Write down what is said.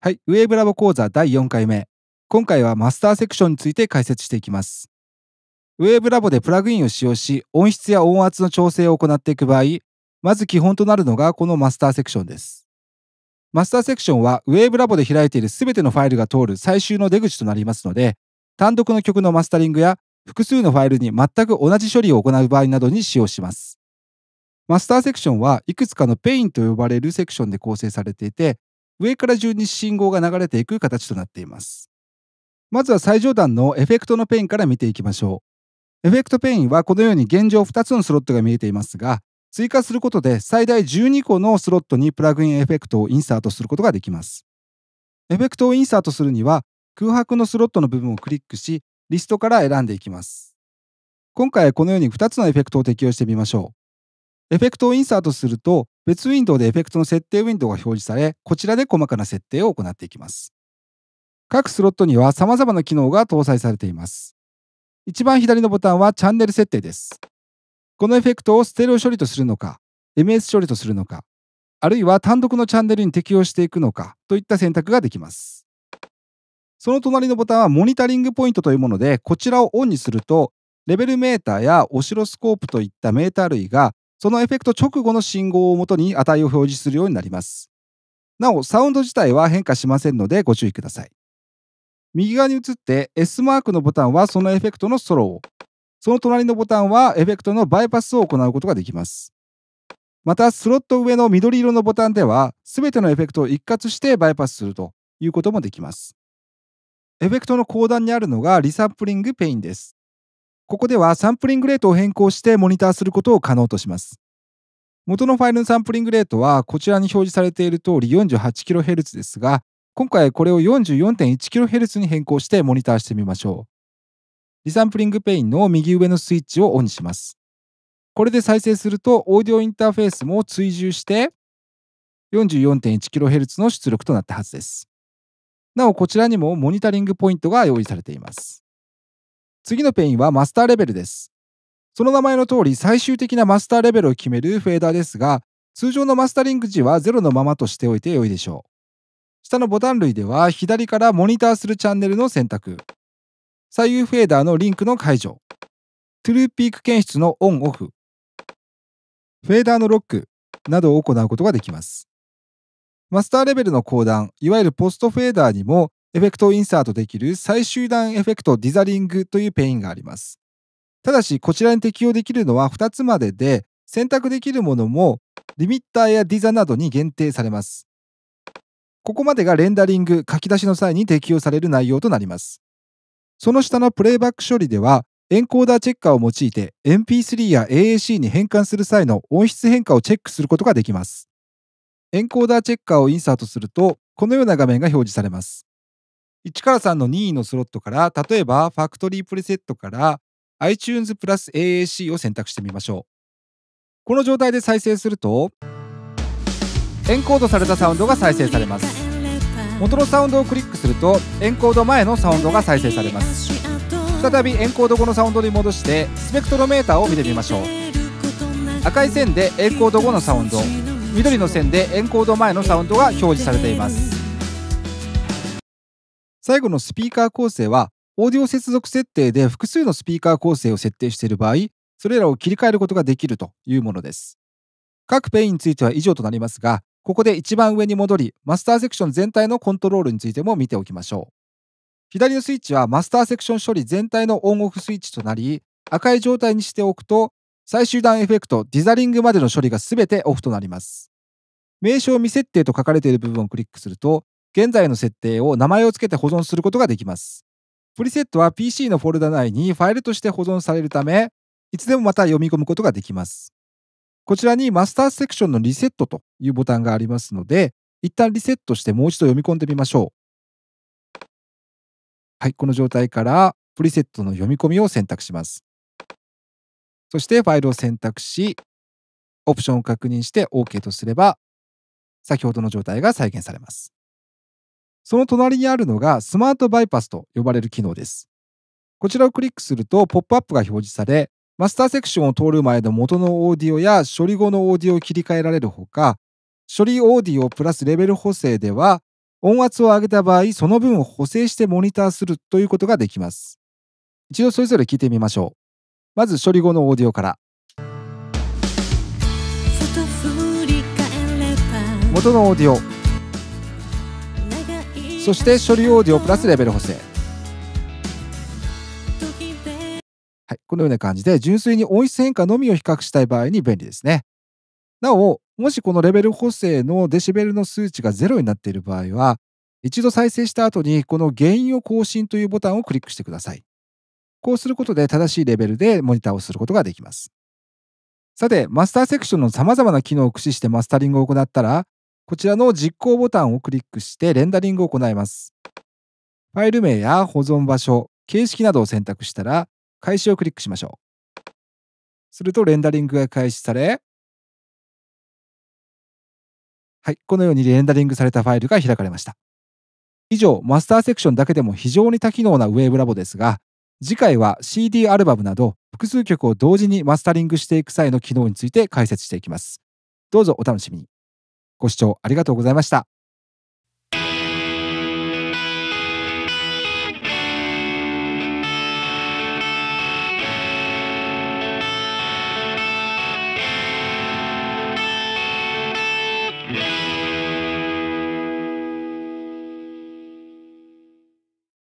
はい、ウェーブラボ講座第4回目。今回はマスターセクションについて解説していきます。ウェーブラボでプラグインを使用し、音質や音圧の調整を行っていく場合、まず基本となるのがこのマスターセクションです。マスターセクションはウェーブラボで開いている全てのファイルが通る最終の出口となりますので、単独の曲のマスタリングや複数のファイルに全く同じ処理を行う場合などに使用します。マスターセクションはいくつかのペインと呼ばれるセクションで構成されていて上から順に信号が流れていく形となっていますまずは最上段のエフェクトのペインから見ていきましょうエフェクトペインはこのように現状2つのスロットが見えていますが追加することで最大12個のスロットにプラグインエフェクトをインサートすることができますエフェクトをインサートするには空白のスロットの部分をクリックしリストから選んでいきます今回このように2つのエフェクトを適用してみましょうエフェクトをインサートすると、別ウィンドウでエフェクトの設定ウィンドウが表示され、こちらで細かな設定を行っていきます。各スロットには様々な機能が搭載されています。一番左のボタンはチャンネル設定です。このエフェクトをステレオ処理とするのか、MS 処理とするのか、あるいは単独のチャンネルに適用していくのかといった選択ができます。その隣のボタンはモニタリングポイントというもので、こちらをオンにすると、レベルメーターやオシロスコープといったメーター類がそのエフェクト直後の信号をもとに値を表示するようになります。なお、サウンド自体は変化しませんのでご注意ください。右側に移って S マークのボタンはそのエフェクトのソロを、その隣のボタンはエフェクトのバイパスを行うことができます。また、スロット上の緑色のボタンでは、すべてのエフェクトを一括してバイパスするということもできます。エフェクトの後段にあるのがリサンプリングペインです。ここではサンプリングレートを変更してモニターすることを可能とします。元のファイルのサンプリングレートはこちらに表示されている通り 48kHz ですが、今回これを 44.1kHz に変更してモニターしてみましょう。リサンプリングペインの右上のスイッチをオンにします。これで再生するとオーディオインターフェースも追従して 44.1kHz の出力となったはずです。なおこちらにもモニタリングポイントが用意されています。次のペインはマスターレベルです。その名前の通り最終的なマスターレベルを決めるフェーダーですが、通常のマスタリング時は0のままとしておいて良いでしょう。下のボタン類では左からモニターするチャンネルの選択、左右フェーダーのリンクの解除、トゥルーピーク検出のオンオフ、フェーダーのロックなどを行うことができます。マスターレベルの後段、いわゆるポストフェーダーにもエフェクトをインサートできる最終段エフェクトディザリングというペインがあります。ただし、こちらに適用できるのは2つまでで、選択できるものもリミッターやディザなどに限定されます。ここまでがレンダリング、書き出しの際に適用される内容となります。その下のプレイバック処理では、エンコーダーチェッカーを用いて MP3 や AAC に変換する際の音質変化をチェックすることができます。エンコーダーチェッカーをインサートすると、このような画面が表示されます。市川さんの任意のスロットから、例えばファクトリープレセットから iTunes プラス AAC を選択してみましょう。この状態で再生すると、エンコードされたサウンドが再生されます。元のサウンドをクリックすると、エンコード前のサウンドが再生されます。再びエンコード後のサウンドに戻して、スペクトロメーターを見てみましょう。赤い線でエンコード後のサウンド、緑の線でエンコード前のサウンドが表示されています。最後のスピーカー構成は、オーディオ接続設定で複数のスピーカー構成を設定している場合、それらを切り替えることができるというものです。各ペインについては以上となりますが、ここで一番上に戻り、マスターセクション全体のコントロールについても見ておきましょう。左のスイッチはマスターセクション処理全体のオンオフスイッチとなり、赤い状態にしておくと、最終段エフェクト、ディザリングまでの処理が全てオフとなります。名称未設定と書かれている部分をクリックすると、現在の設定を名前を付けて保存することができます。プリセットは PC のフォルダ内にファイルとして保存されるため、いつでもまた読み込むことができます。こちらにマスターセクションのリセットというボタンがありますので、一旦リセットしてもう一度読み込んでみましょう。はい、この状態からプリセットの読み込みを選択します。そしてファイルを選択し、オプションを確認して OK とすれば、先ほどの状態が再現されます。その隣にあるのがスマートバイパスと呼ばれる機能です。こちらをクリックするとポップアップが表示され、マスターセクションを通る前の元のオーディオや処理後のオーディオを切り替えられるほか、処理オーディオプラスレベル補正では、音圧を上げた場合、その分を補正してモニターするということができます。一度それぞれ聞いてみましょう。まず処理後のオーディオから。元のオーディオ。そして処理オーディオプラスレベル補正はい、このような感じで純粋に音質変化のみを比較したい場合に便利ですねなおもしこのレベル補正のデシベルの数値が0になっている場合は一度再生した後にこの原因を更新というボタンをクリックしてくださいこうすることで正しいレベルでモニターをすることができますさてマスターセクションのさまざまな機能を駆使してマスタリングを行ったらこちらの実行ボタンをクリックしてレンダリングを行います。ファイル名や保存場所、形式などを選択したら、開始をクリックしましょう。するとレンダリングが開始され、はい、このようにレンダリングされたファイルが開かれました。以上、マスターセクションだけでも非常に多機能なウェーブラボですが、次回は CD アルバムなど複数曲を同時にマスタリングしていく際の機能について解説していきます。どうぞお楽しみに。ご視聴ありがとうございました。